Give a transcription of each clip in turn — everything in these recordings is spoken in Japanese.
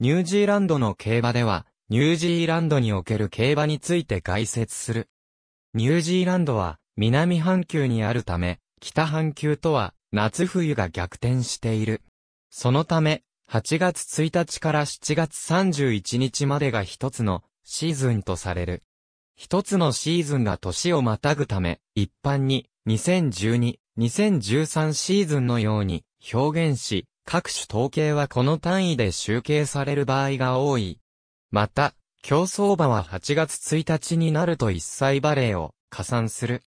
ニュージーランドの競馬では、ニュージーランドにおける競馬について解説する。ニュージーランドは南半球にあるため、北半球とは夏冬が逆転している。そのため、8月1日から7月31日までが一つのシーズンとされる。一つのシーズンが年をまたぐため、一般に2012、2013シーズンのように表現し、各種統計はこの単位で集計される場合が多い。また、競争馬は8月1日になると一歳バレーを加算する。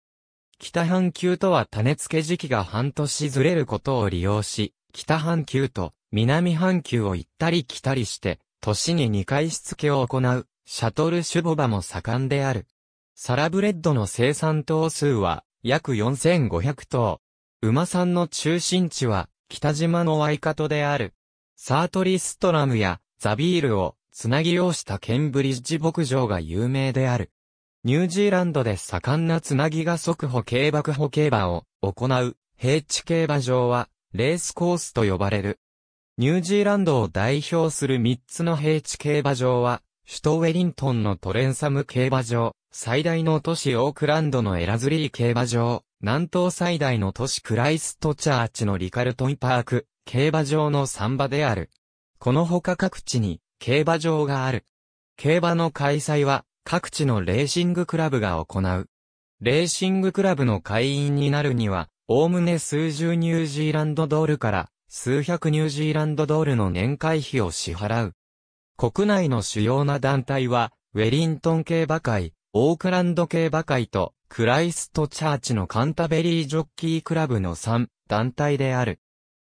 北半球とは種付け時期が半年ずれることを利用し、北半球と南半球を行ったり来たりして、年に2回しつけを行う、シャトルシュボバも盛んである。サラブレッドの生産頭数は約4500頭。馬産の中心地は北島のワイカトである。サートリストラムやザビールをつなぎうしたケンブリッジ牧場が有名である。ニュージーランドで盛んなつなぎが即歩競馬歩競馬を行う平地競馬場はレースコースと呼ばれる。ニュージーランドを代表する3つの平地競馬場は、首都ウェリントンのトレンサム競馬場、最大の都市オークランドのエラズリー競馬場、南東最大の都市クライストチャーチのリカルトンパーク、競馬場のサンバである。この他各地に競馬場がある。競馬の開催は各地のレーシングクラブが行う。レーシングクラブの会員になるには、おおむね数十ニュージーランドドールから数百ニュージーランドドールの年会費を支払う。国内の主要な団体は、ウェリントン競馬会、オークランド競馬会と、クライストチャーチのカンタベリージョッキークラブの3団体である。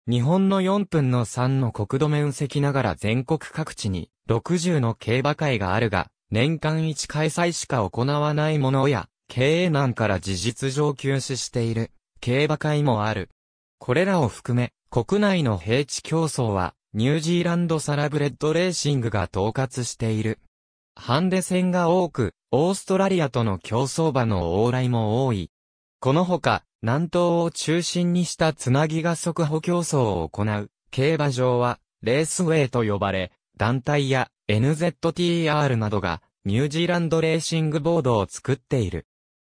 日本の4分の3の国土面積ながら全国各地に60の競馬会があるが、年間1開催しか行わないものや、経営難から事実上休止している競馬会もある。これらを含め、国内の平地競争は、ニュージーランドサラブレッドレーシングが統括している。ハンデ戦が多く、オーストラリアとの競争馬の往来も多い。このほか、南東を中心にしたつなぎが速歩競争を行う、競馬場は、レースウェイと呼ばれ、団体や NZTR などが、ニュージーランドレーシングボードを作っている。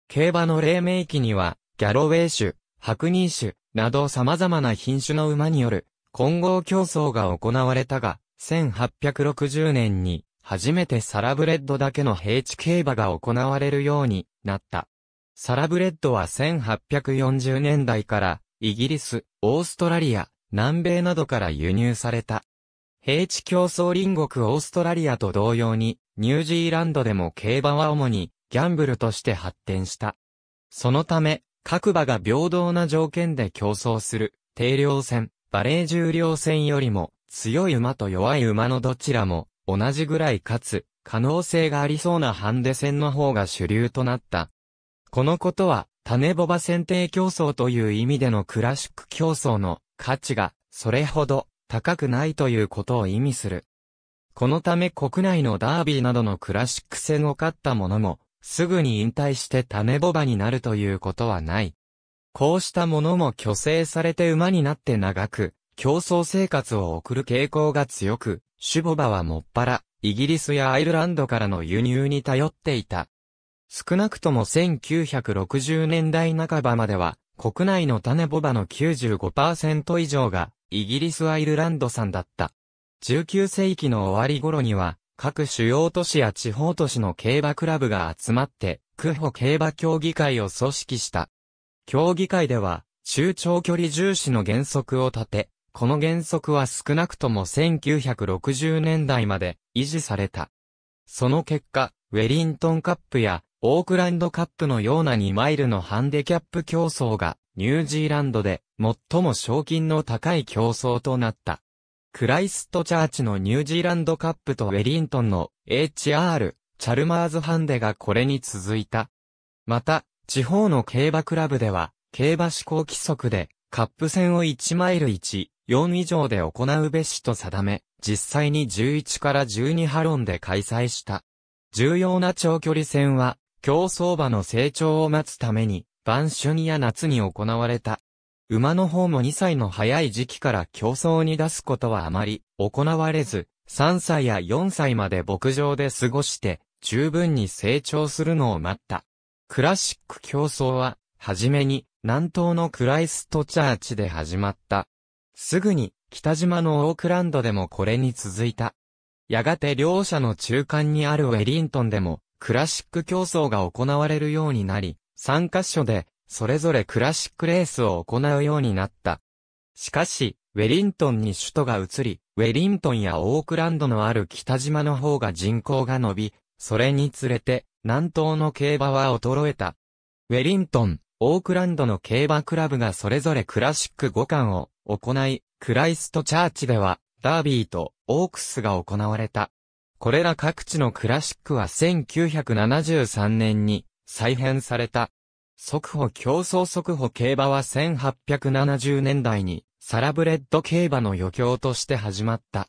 競馬の黎明期には、ギャロウェイ種、白人種、など様々な品種の馬による、混合競争が行われたが、1860年に初めてサラブレッドだけの平地競馬が行われるようになった。サラブレッドは1840年代からイギリス、オーストラリア、南米などから輸入された。平地競争隣国オーストラリアと同様に、ニュージーランドでも競馬は主にギャンブルとして発展した。そのため、各馬が平等な条件で競争する、定量戦、バレー重量戦よりも、強い馬と弱い馬のどちらも、同じぐらいかつ、可能性がありそうなハンデ戦の方が主流となった。このことは、種ボバ選定競争という意味でのクラシック競争の価値がそれほど高くないということを意味する。このため国内のダービーなどのクラシック戦を勝った者もすぐに引退して種ボバになるということはない。こうした者も虚勢されて馬になって長く競争生活を送る傾向が強く、シュボバはもっぱら、イギリスやアイルランドからの輸入に頼っていた。少なくとも1960年代半ばまでは、国内の種ボバの95%以上が、イギリス・アイルランド産だった。19世紀の終わり頃には、各主要都市や地方都市の競馬クラブが集まって、クホ競馬協議会を組織した。協議会では、中長距離重視の原則を立て、この原則は少なくとも1960年代まで維持された。その結果、ウェリントンカップやオークランドカップのような2マイルのハンデキャップ競争がニュージーランドで最も賞金の高い競争となった。クライストチャーチのニュージーランドカップとウェリントンの HR、チャルマーズハンデがこれに続いた。また、地方の競馬クラブでは、競馬試行規則で、カップ戦を1マイル1、4以上で行うべしと定め、実際に11から12ハロンで開催した。重要な長距離戦は、競走馬の成長を待つために、晩春や夏に行われた。馬の方も2歳の早い時期から競争に出すことはあまり行われず、3歳や4歳まで牧場で過ごして、十分に成長するのを待った。クラシック競争は、はじめに、南東のクライストチャーチで始まった。すぐに、北島のオークランドでもこれに続いた。やがて両者の中間にあるウェリントンでも、クラシック競争が行われるようになり、3カ所で、それぞれクラシックレースを行うようになった。しかし、ウェリントンに首都が移り、ウェリントンやオークランドのある北島の方が人口が伸び、それにつれて、南東の競馬は衰えた。ウェリントン、オークランドの競馬クラブがそれぞれクラシック5冠を行い、クライストチャーチでは、ダービーとオークスが行われた。これら各地のクラシックは1973年に再編された。速歩競争速歩競馬は1870年代にサラブレッド競馬の余興として始まった。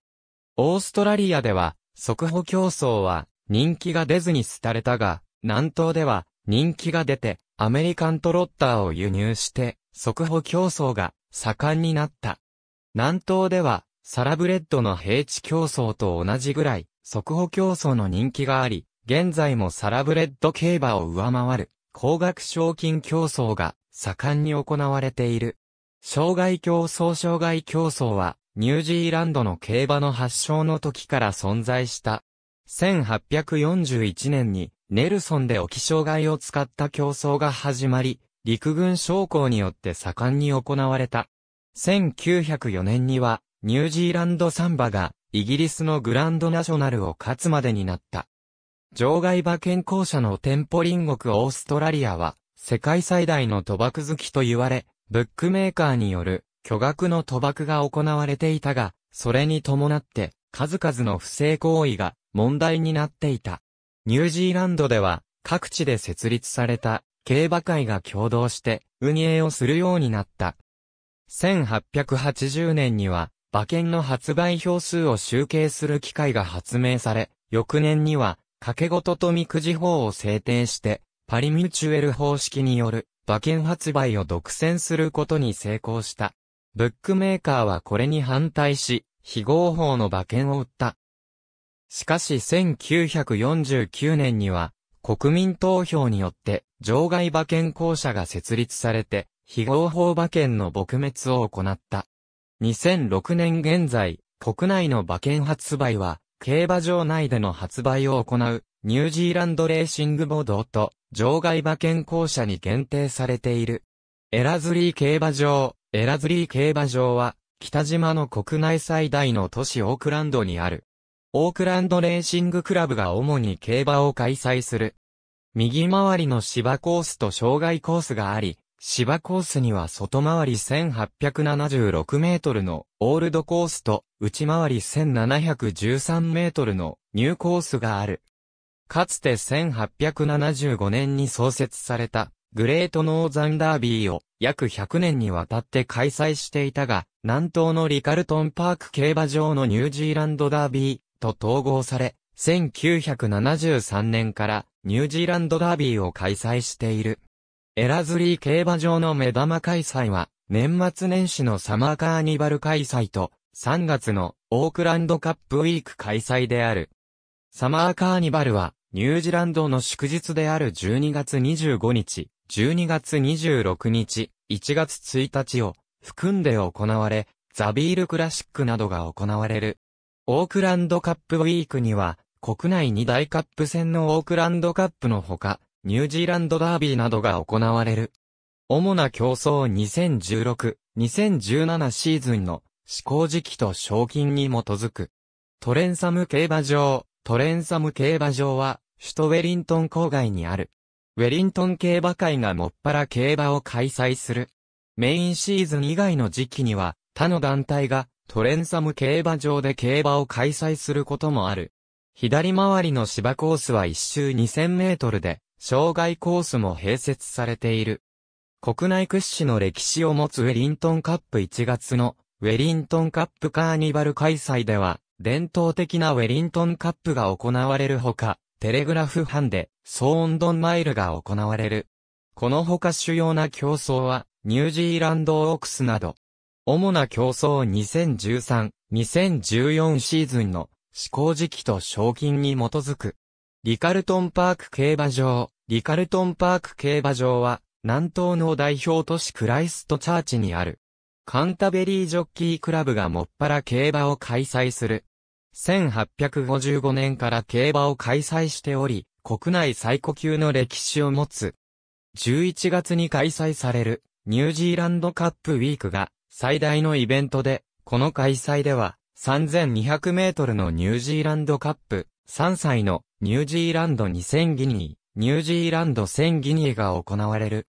オーストラリアでは速歩競争は人気が出ずに廃れたが、南東では人気が出て、アメリカントロッターを輸入して、速歩競争が盛んになった。南東では、サラブレッドの平地競争と同じぐらい、速歩競争の人気があり、現在もサラブレッド競馬を上回る、高額賞金競争が盛んに行われている。障害競争障害競争は、ニュージーランドの競馬の発祥の時から存在した。1841年にネルソンで沖障害を使った競争が始まり、陸軍将校によって盛んに行われた。1904年には、ニュージーランドサンバが、イギリスのグランドナショナルを勝つまでになった。場外馬券公社の店舗隣国オーストラリアは、世界最大の賭博好きと言われ、ブックメーカーによる巨額の賭博が行われていたが、それに伴って数々の不正行為が問題になっていた。ニュージーランドでは、各地で設立された競馬会が共同して運営をするようになった。1880年には、馬券の発売票数を集計する機械が発明され、翌年には、掛け事とみくじ法を制定して、パリミュチュエル方式による馬券発売を独占することに成功した。ブックメーカーはこれに反対し、非合法の馬券を売った。しかし1949年には、国民投票によって、場外馬券公社が設立されて、非合法馬券の撲滅を行った。2006年現在、国内の馬券発売は、競馬場内での発売を行う、ニュージーランドレーシングボードと、場外馬券公社に限定されている。エラズリー競馬場、エラズリー競馬場は、北島の国内最大の都市オークランドにある。オークランドレーシングクラブが主に競馬を開催する。右回りの芝コースと障害コースがあり、芝コースには外回り1876メートルのオールドコースと内回り1713メートルのニューコースがある。かつて1875年に創設されたグレートノーザンダービーを約100年にわたって開催していたが、南東のリカルトンパーク競馬場のニュージーランドダービーと統合され、1973年からニュージーランドダービーを開催している。エラズリー競馬場の目玉開催は、年末年始のサマーカーニバル開催と、3月のオークランドカップウィーク開催である。サマーカーニバルは、ニュージーランドの祝日である12月25日、12月26日、1月1日を含んで行われ、ザビールクラシックなどが行われる。オークランドカップウィークには、国内2大カップ戦のオークランドカップのほか、ニュージーランドダービーなどが行われる。主な競争2016-2017シーズンの試行時期と賞金に基づく。トレンサム競馬場、トレンサム競馬場は、首都ウェリントン郊外にある。ウェリントン競馬会がもっぱら競馬を開催する。メインシーズン以外の時期には、他の団体がトレンサム競馬場で競馬を開催することもある。左回りの芝コースは1周2000メートルで、障害コースも併設されている。国内屈指の歴史を持つウェリントンカップ1月のウェリントンカップカーニバル開催では、伝統的なウェリントンカップが行われるほか、テレグラフ班で、ソーンドンマイルが行われる。このほか主要な競争は、ニュージーランドオークスなど、主な競争2013、2014シーズンの試行時期と賞金に基づく。リカルトンパーク競馬場。リカルトンパーク競馬場は、南東の代表都市クライストチャーチにある。カンタベリージョッキークラブがもっぱら競馬を開催する。1855年から競馬を開催しており、国内最古級の歴史を持つ。11月に開催される、ニュージーランドカップウィークが、最大のイベントで、この開催では、3200メートルのニュージーランドカップ、3歳のニュージーランド2000ギニー、ニュージーランド1000ギニーが行われる。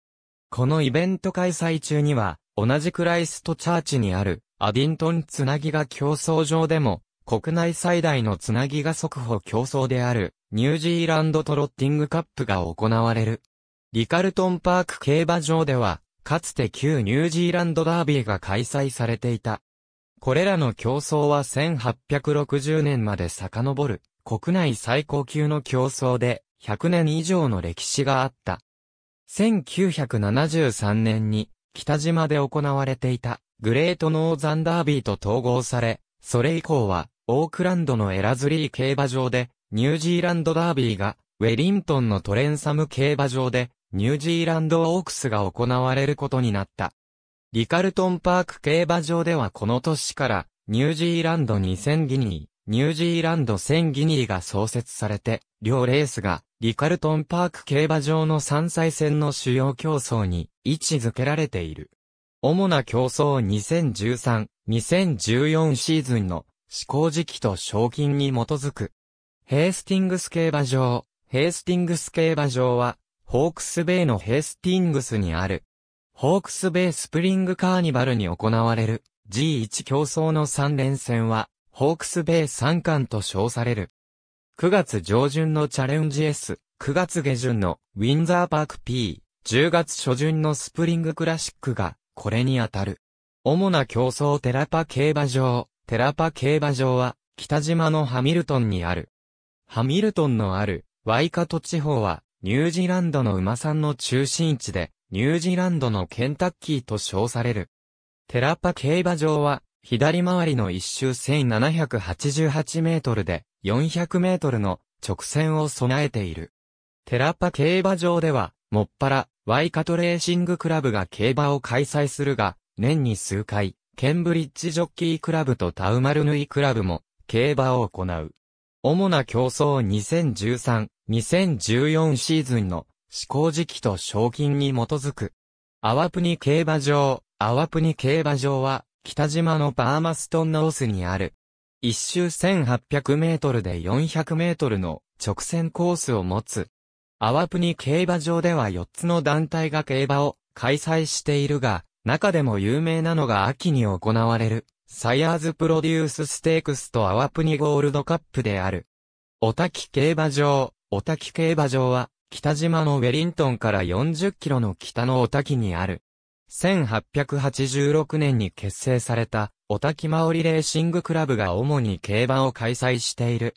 このイベント開催中には、同じクライストチャーチにある、アディントンつなぎが競争場でも、国内最大のつなぎが速歩競争である、ニュージーランドトロッティングカップが行われる。リカルトンパーク競馬場では、かつて旧ニュージーランドダービーが開催されていた。これらの競争は1860年まで遡る、国内最高級の競争で、100年以上の歴史があった。1973年に、北島で行われていた、グレートノーザンダービーと統合され、それ以降は、オークランドのエラズリー競馬場で、ニュージーランドダービーが、ウェリントンのトレンサム競馬場で、ニュージーランドオークスが行われることになった。リカルトンパーク競馬場ではこの年から、ニュージーランド2000ギニー、ニュージーランド1000ギニーが創設されて、両レースが、リカルトンパーク競馬場の3歳戦の主要競争に位置づけられている。主な競争2013、2014シーズンの試行時期と賞金に基づく。ヘースティングス競馬場、ヘースティングス競馬場は、ホークスベイのヘスティングスにある。ホークスベイスプリングカーニバルに行われる G1 競争の3連戦は、ホークスベイ3冠と称される。9月上旬のチャレンジ S、9月下旬のウィンザーパーク P、10月初旬のスプリングクラシックが、これにあたる。主な競争テラパ競馬場、テラパ競馬場は、北島のハミルトンにある。ハミルトンのある、ワイカト地方は、ニュージーランドの馬さんの中心地で、ニュージーランドのケンタッキーと称される。テラッパ競馬場は、左回りの一周1788メートルで、400メートルの直線を備えている。テラッパ競馬場では、もっぱら、ワイカトレーシングクラブが競馬を開催するが、年に数回、ケンブリッジジョッキークラブとタウマルヌイクラブも、競馬を行う。主な競争2013、2014シーズンの試行時期と賞金に基づく。アワプニ競馬場、アワプニ競馬場は、北島のパーマストンノースにある。一周1800メートルで400メートルの直線コースを持つ。アワプニ競馬場では4つの団体が競馬を開催しているが、中でも有名なのが秋に行われる、サイヤーズプロデュースステークスとアワプニゴールドカップである。おたき競馬場、小滝競馬場は、北島のウェリントンから40キロの北の小滝にある。1886年に結成された、小滝マオリレーシングクラブが主に競馬を開催している。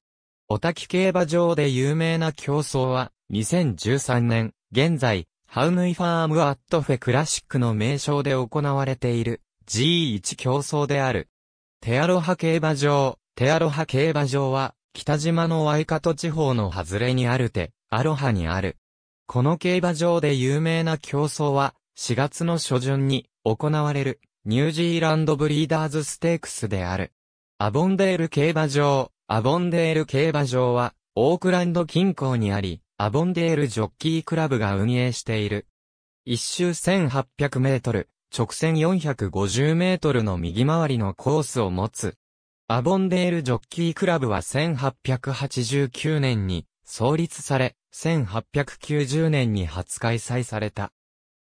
小滝競馬場で有名な競争は、2013年、現在、ハウヌイファームアットフェクラシックの名称で行われている G1 競争である。テアロハ競馬場、テアロハ競馬場は北島のワイカト地方の外れにあるて、アロハにある。この競馬場で有名な競争は、4月の初旬に行われる、ニュージーランドブリーダーズステークスである。アボンデール競馬場、アボンデール競馬場は、オークランド近郊にあり、アボンデールジョッキークラブが運営している。一周1800メートル、直線450メートルの右回りのコースを持つ、アボンデールジョッキークラブは1889年に創立され、1890年に初開催された。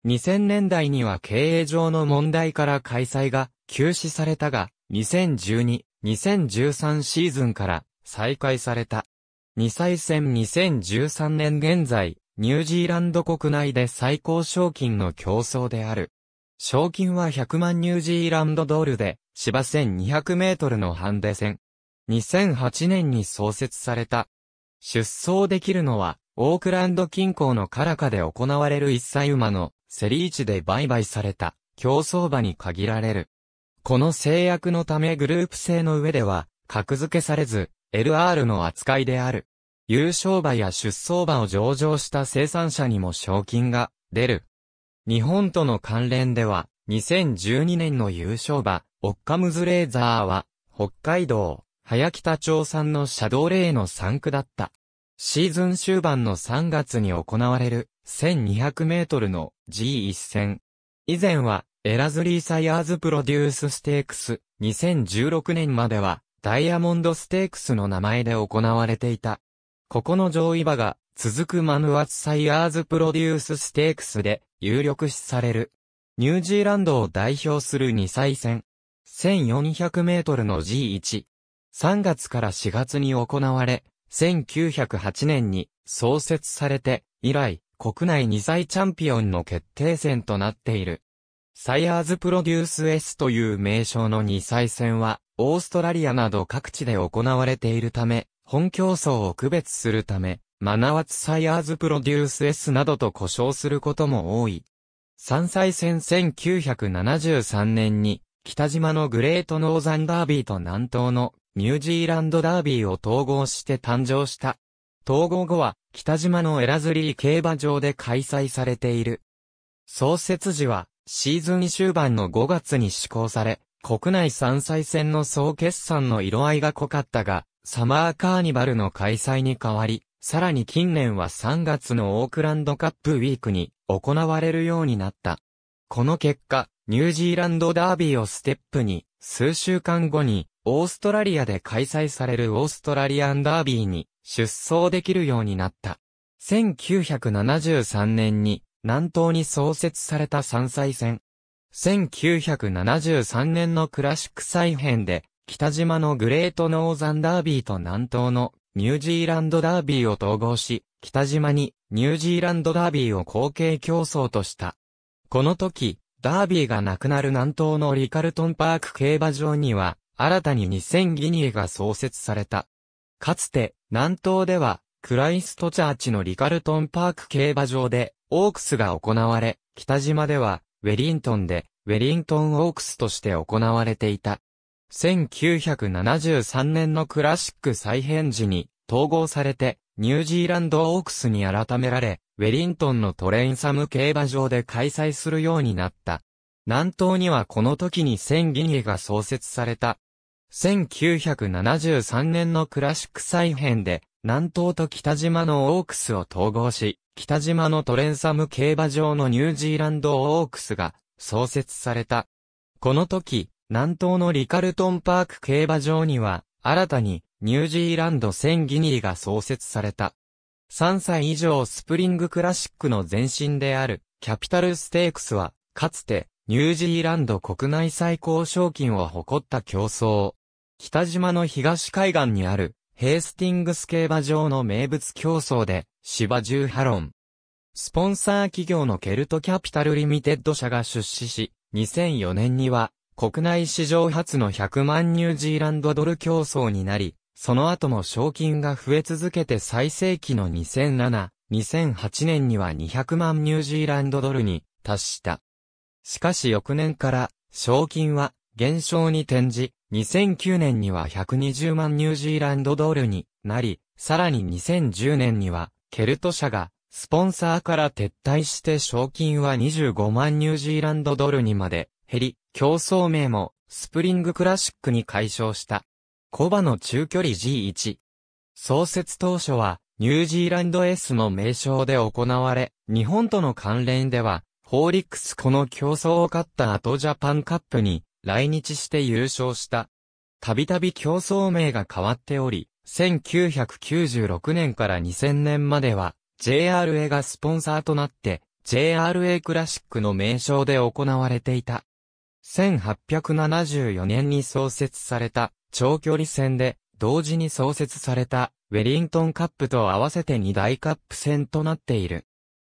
2000年代には経営上の問題から開催が休止されたが、2012、2013シーズンから再開された。2歳戦2013年現在、ニュージーランド国内で最高賞金の競争である。賞金は100万ニュージーランドドールで、芝1200メートルのハンデ戦。2008年に創設された。出走できるのは、オークランド近郊のカラカで行われる一歳馬の、セリーチで売買された、競争馬に限られる。この制約のためグループ制の上では、格付けされず、LR の扱いである。優勝馬や出走馬を上場した生産者にも賞金が出る。日本との関連では、2012年の優勝馬、オッカムズレーザーは、北海道、早北町産のシャドーレーの3区だった。シーズン終盤の3月に行われる、1200メートルの G1 戦。以前は、エラズリーサイヤーズプロデュースステークス、2016年までは、ダイヤモンドステークスの名前で行われていた。ここの上位馬が、続くマヌアツサイヤーズプロデュースステークスで、有力視される。ニュージーランドを代表する2歳戦。1400メートルの G1。3月から4月に行われ、1908年に創設されて、以来、国内2歳チャンピオンの決定戦となっている。サイアーズプロデュース S という名称の2歳戦は、オーストラリアなど各地で行われているため、本競争を区別するため、マナワツサイアーズプロデュース S などと呼称することも多い。三歳戦1973年に、北島のグレートノーザンダービーと南東のニュージーランドダービーを統合して誕生した。統合後は、北島のエラズリー競馬場で開催されている。創設時は、シーズン終盤の5月に施行され、国内三歳戦の総決算の色合いが濃かったが、サマーカーニバルの開催に変わり、さらに近年は3月のオークランドカップウィークに行われるようになった。この結果、ニュージーランドダービーをステップに、数週間後に、オーストラリアで開催されるオーストラリアンダービーに出走できるようになった。1973年に南東に創設された山菜戦。1973年のクラシック再編で北島のグレートノーザンダービーと南東のニュージーランドダービーを統合し、北島にニュージーランドダービーを後継競争とした。この時、ダービーがなくなる南東のリカルトンパーク競馬場には、新たに2000ギニエが創設された。かつて、南東では、クライストチャーチのリカルトンパーク競馬場で、オークスが行われ、北島では、ウェリントンで、ウェリントンオークスとして行われていた。1973年のクラシック再編時に統合されてニュージーランドオークスに改められ、ウェリントンのトレインサム競馬場で開催するようになった。南東にはこの時に千ギニが創設された。1973年のクラシック再編で、南東と北島のオークスを統合し、北島のトレンサム競馬場のニュージーランドオークスが創設された。この時、南東のリカルトンパーク競馬場には、新たに、ニュージーランド1000ギニーが創設された。3歳以上スプリングクラシックの前身である、キャピタルステークスは、かつて、ニュージーランド国内最高賞金を誇った競争。北島の東海岸にある、ヘイスティングス競馬場の名物競争で、芝10ハロン。スポンサー企業のケルトキャピタルリミテッド社が出資し、2004年には、国内史上初の100万ニュージーランドドル競争になり、その後も賞金が増え続けて最盛期の2007、2008年には200万ニュージーランドドルに達した。しかし翌年から賞金は減少に転じ、2009年には120万ニュージーランドドルになり、さらに2010年にはケルト社がスポンサーから撤退して賞金は25万ニュージーランドドルにまで減り、競争名も、スプリングクラシックに解消した。コバの中距離 G1。創設当初は、ニュージーランド S の名称で行われ、日本との関連では、ホーリックスこの競争を勝った後ジャパンカップに来日して優勝した。たびたび競争名が変わっており、1996年から2000年までは JRA がスポンサーとなって JRA クラシックの名称で行われていた。1874年に創設された長距離戦で、同時に創設されたウェリントンカップと合わせて2大カップ戦となっている。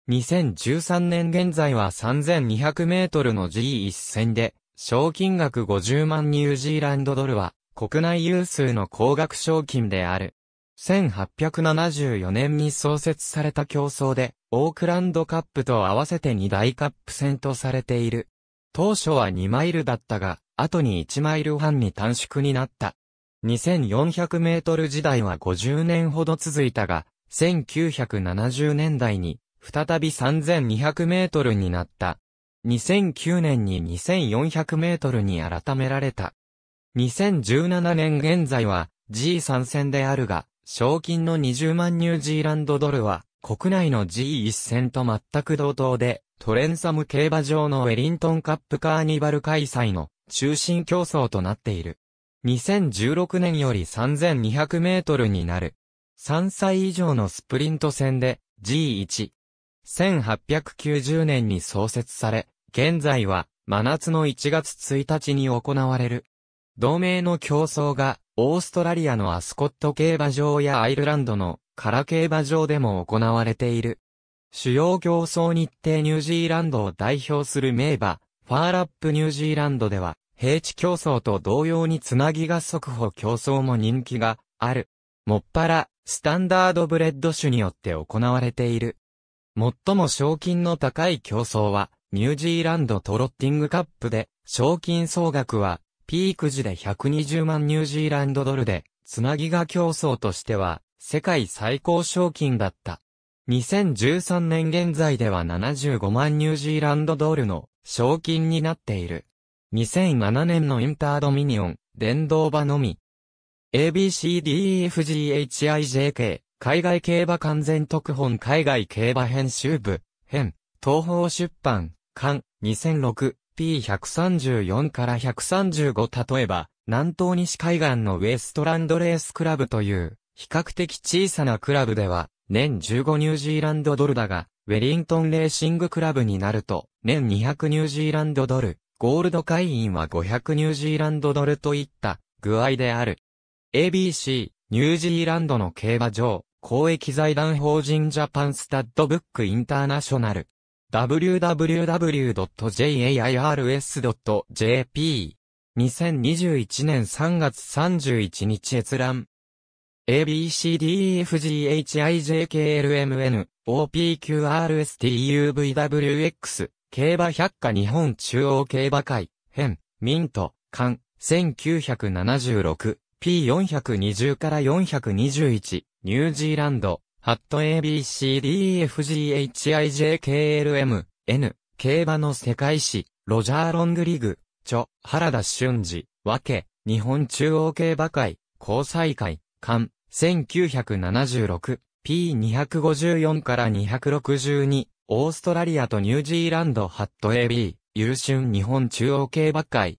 2013年現在は3200メートルの G1 戦で、賞金額50万ニュージーランドドルは、国内有数の高額賞金である。1874年に創設された競争で、オークランドカップと合わせて2大カップ戦とされている。当初は2マイルだったが、後に1マイル半に短縮になった。2400メートル時代は50年ほど続いたが、1970年代に再び3200メートルになった。2009年に2400メートルに改められた。2017年現在は G 参戦であるが、賞金の20万ニュージーランドドルは国内の G 一戦と全く同等でトレンサム競馬場のウェリントンカップカーニバル開催の中心競争となっている。2016年より3200メートルになる。3歳以上のスプリント戦で G1。1890年に創設され、現在は真夏の1月1日に行われる。同盟の競争がオーストラリアのアスコット競馬場やアイルランドのカラ競馬場でも行われている。主要競争日程ニュージーランドを代表する名馬、ファーラップニュージーランドでは、平地競争と同様につなぎが速歩競争も人気がある。もっぱら、スタンダードブレッド種によって行われている。最も賞金の高い競争は、ニュージーランドトロッティングカップで、賞金総額は、ピーク時で120万ニュージーランドドルで、つなぎが競争としては、世界最高賞金だった。2013年現在では75万ニュージーランドドールの賞金になっている。2007年のインタードミニオン、電動馬のみ。ABCDEFGHIJK、海外競馬完全特本海外競馬編集部、編、東方出版、刊、2006、P134 から135例えば、南東西海岸のウエストランドレースクラブという、比較的小さなクラブでは、年15ニュージーランドドルだが、ウェリントンレーシングクラブになると、年200ニュージーランドドル、ゴールド会員は500ニュージーランドドルといった具合である。ABC、ニュージーランドの競馬場、公益財団法人ジャパンスタッドブックインターナショナル。www.jairs.jp2021 年3月31日閲覧 ABCDEFGHIJKLMN、OPQRSTUVWX、競馬百科日本中央競馬会、編、ミント、館、1976、P420 から421、ニュージーランド、ハット ABCDEFGHIJKLM、N、競馬の世界史、ロジャー・ロングリグ、著、原田俊二、わけ、日本中央競馬会、交際会、巻、1976、P254 から262、オーストラリアとニュージーランドハット AB、優春日本中央競馬会。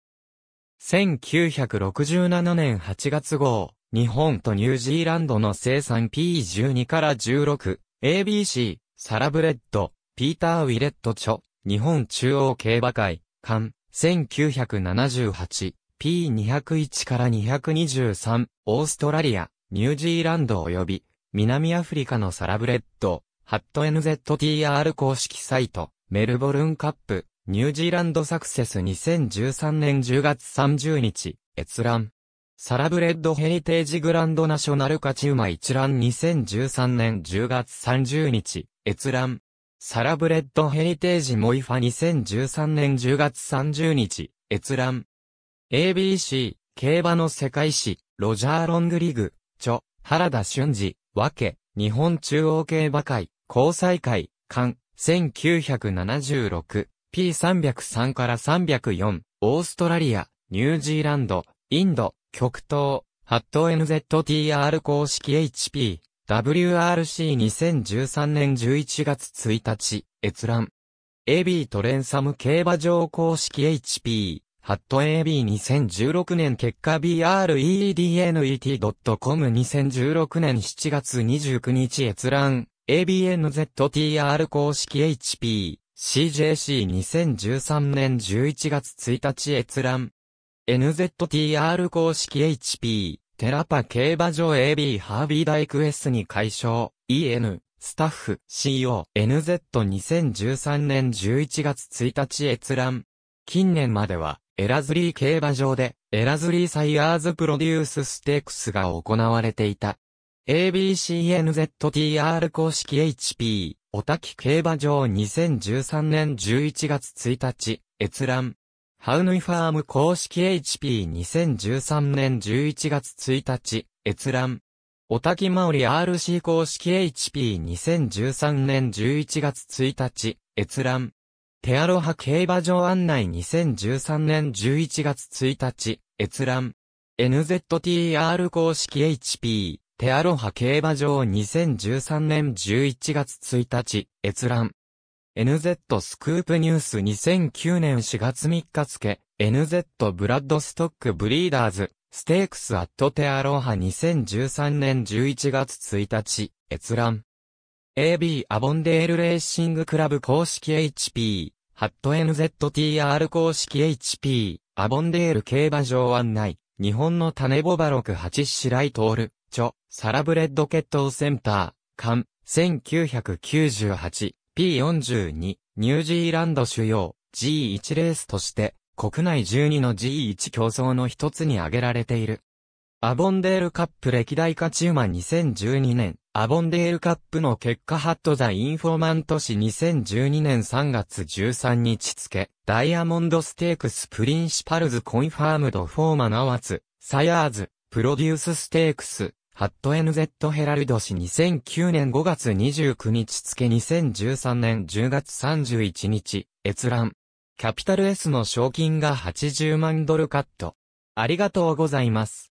1967年8月号、日本とニュージーランドの生産 P12 から16、ABC、サラブレッド、ピーター・ウィレット著、日本中央競馬会、館、1978、P201 から223、オーストラリア、ニュージーランド及び、南アフリカのサラブレッド、ハット NZTR 公式サイト、メルボルンカップ、ニュージーランドサクセス2013年10月30日、閲覧。サラブレッドヘリテージグランドナショナル勝ち馬一覧2013年10月30日、閲覧。サラブレッドヘリテージモイファ2013年10月30日、閲覧。ABC、競馬の世界史、ロジャー・ロングリグ、著、原田俊二、わけ、日本中央競馬会、交際会、館、1976、P303 から304、オーストラリア、ニュージーランド、インド、極東、ハット NZTR 公式 HP、WRC2013 年11月1日、閲覧。AB トレンサム競馬場公式 HP。ハット AB2016 年結果 BREDNET.com2016 年7月29日閲覧 ABNZTR 公式 HP CJC2013 年11月1日閲覧 NZTR 公式 HP テラパ競馬場 AB ハービーダイク S に解消 EN スタッフ CONZ2013 年11月1日閲覧近年まではエラズリー競馬場で、エラズリーサイヤーズプロデュースステークスが行われていた。ABCNZTR 公式 HP、おたき競馬場2013年11月1日、閲覧。ハウヌイファーム公式 HP2013 年11月1日、閲覧。おたきまおり RC 公式 HP2013 年11月1日、閲覧。テアロハ競馬場案内2013年11月1日、閲覧。NZTR 公式 HP、テアロハ競馬場2013年11月1日、閲覧。NZ スクープニュース2009年4月3日付、NZ ブラッドストックブリーダーズ、ステークスアットテアロハ2013年11月1日、閲覧。AB アボンデールレーシングクラブ公式 HP ハット NZTR 公式 HP、アボンデール競馬場案内、日本の種ボバ六八白い井チ著、サラブレッド血統センター、ン、1998、P42、ニュージーランド主要、G1 レースとして、国内12の G1 競争の一つに挙げられている。アボンデールカップ歴代勝ち馬2012年、アボンデールカップの結果ハットザ・インフォーマント氏2012年3月13日付、ダイヤモンドステークスプリンシパルズコンファームドフォーマナワツ、サヤーズ、プロデュースステークス、ハット NZ ヘラルド氏2009年5月29日付2013年10月31日、閲覧。キャピタル S の賞金が80万ドルカット。ありがとうございます。